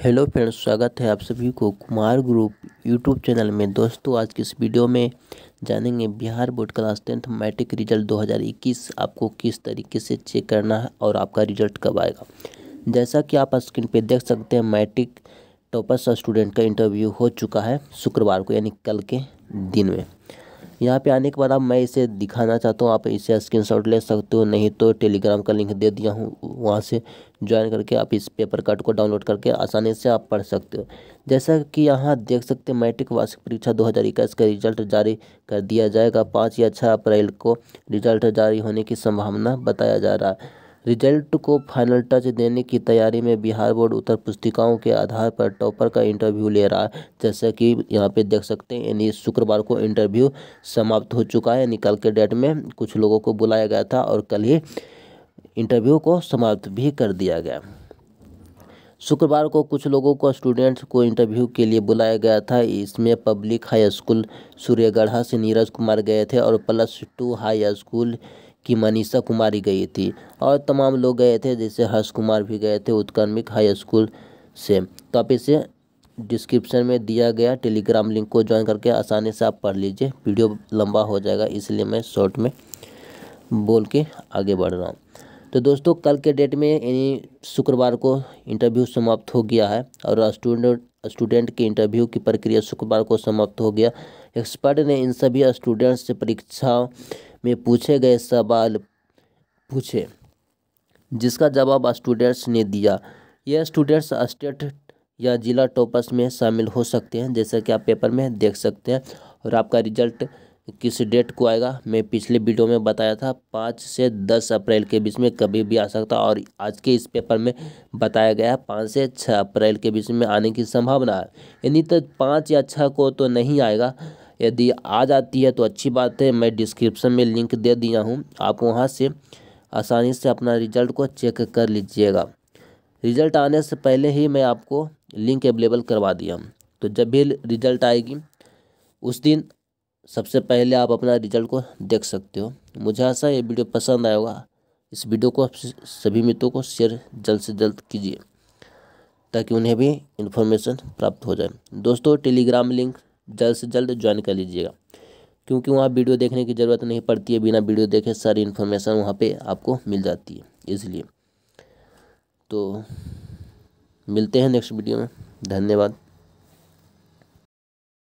hello friends स्वागत है आप सभी को कुमार ग्रुप यूट्यूब चैनल में दोस्तों आज की इस वीडियो में जानेंगे Bihar board class tenth matric result 2021 आपको किस तरीके से चेक करना है और आपका रिजल्ट कब आएगा जैसा कि आप स्क्रीन पे देख सकते हैं मैट्रिक टॉपर्स स्टूडेंट का इंटरव्यू हो चुका है शुक्रवार को यानी कल के दिन में यहाँ पे आने के बाद आप मैं इसे दिखाना चाहता हूँ आप इसे स्क्रीनशॉट ले सकते हो नहीं तो टेलीग्राम का लिंक दे दिया हूँ वहाँ से ज्वाइन करके आप इस पेपर कार्ड को डाउनलोड करके आसानी से आप पढ़ सकते हो जैसा कि यहाँ देख सकते हैं मैट्रिक वार्षिक परीक्षा दो का रिजल्ट जारी कर दिया जाएगा पाँच या छः अप्रैल को रिजल्ट जारी होने की संभावना बताया जा रहा है रिजल्ट को फाइनल टच देने की तैयारी में बिहार बोर्ड उत्तर पुस्तिकाओं के आधार पर टॉपर का इंटरव्यू ले रहा है जैसा कि यहाँ पे देख सकते हैं यानी शुक्रवार को इंटरव्यू समाप्त हो चुका है यानी कल के डेट में कुछ लोगों को बुलाया गया था और कल ही इंटरव्यू को समाप्त भी कर दिया गया शुक्रवार को कुछ लोगों को स्टूडेंट्स को इंटरव्यू के लिए बुलाया गया था इसमें पब्लिक हाई स्कूल सूर्यगढ़ा से नीरज कुमार गए थे और प्लस टू हाई स्कूल कि मनीषा कुमारी गई थी और तमाम लोग गए थे जैसे हर्ष कुमार भी गए थे उत्कर्मिक हाई स्कूल से तो आप इसे डिस्क्रिप्शन में दिया गया टेलीग्राम लिंक को ज्वाइन करके आसानी से आप पढ़ लीजिए वीडियो लंबा हो जाएगा इसलिए मैं शॉर्ट में बोल के आगे बढ़ रहा हूँ तो दोस्तों कल के डेट में यानी शुक्रवार को इंटरव्यू समाप्त हो गया है और स्टूडेंट स्टूडेंट के इंटरव्यू की प्रक्रिया शुक्रवार को समाप्त हो गया एक्सपर्ट ने इन सभी स्टूडेंट्स से परीक्षा में पूछे गए सवाल पूछे जिसका जवाब स्टूडेंट्स ने दिया यह स्टूडेंट्स स्टेट या जिला टॉपर्स में शामिल हो सकते हैं जैसे कि आप पेपर में देख सकते हैं और आपका रिजल्ट किस डेट को आएगा मैं पिछले वीडियो में बताया था पाँच से दस अप्रैल के बीच में कभी भी आ सकता और आज के इस पेपर में बताया गया है पाँच से छः अप्रैल के बीच में आने की संभावना है यानी तो पाँच या छः को तो नहीं आएगा यदि आ जाती है तो अच्छी बात है मैं डिस्क्रिप्शन में लिंक दे दिया हूँ आप वहाँ से आसानी से अपना रिजल्ट को चेक कर लीजिएगा रिज़ल्ट आने से पहले ही मैं आपको लिंक अवेलेबल करवा दिया तो जब भी रिज़ल्ट आएगी उस दिन सबसे पहले आप अपना रिज़ल्ट को देख सकते हो मुझे आशा ये वीडियो पसंद आया होगा इस वीडियो को आप सभी मित्रों को शेयर जल्द से जल्द कीजिए ताकि उन्हें भी इन्फॉर्मेशन प्राप्त हो जाए दोस्तों टेलीग्राम लिंक जल्द से जल्द ज्वाइन कर लीजिएगा क्योंकि वहाँ वीडियो देखने की ज़रूरत नहीं पड़ती है बिना वीडियो देखे सारी इन्फॉर्मेशन वहाँ पे आपको मिल जाती है इसलिए तो मिलते हैं नेक्स्ट वीडियो में धन्यवाद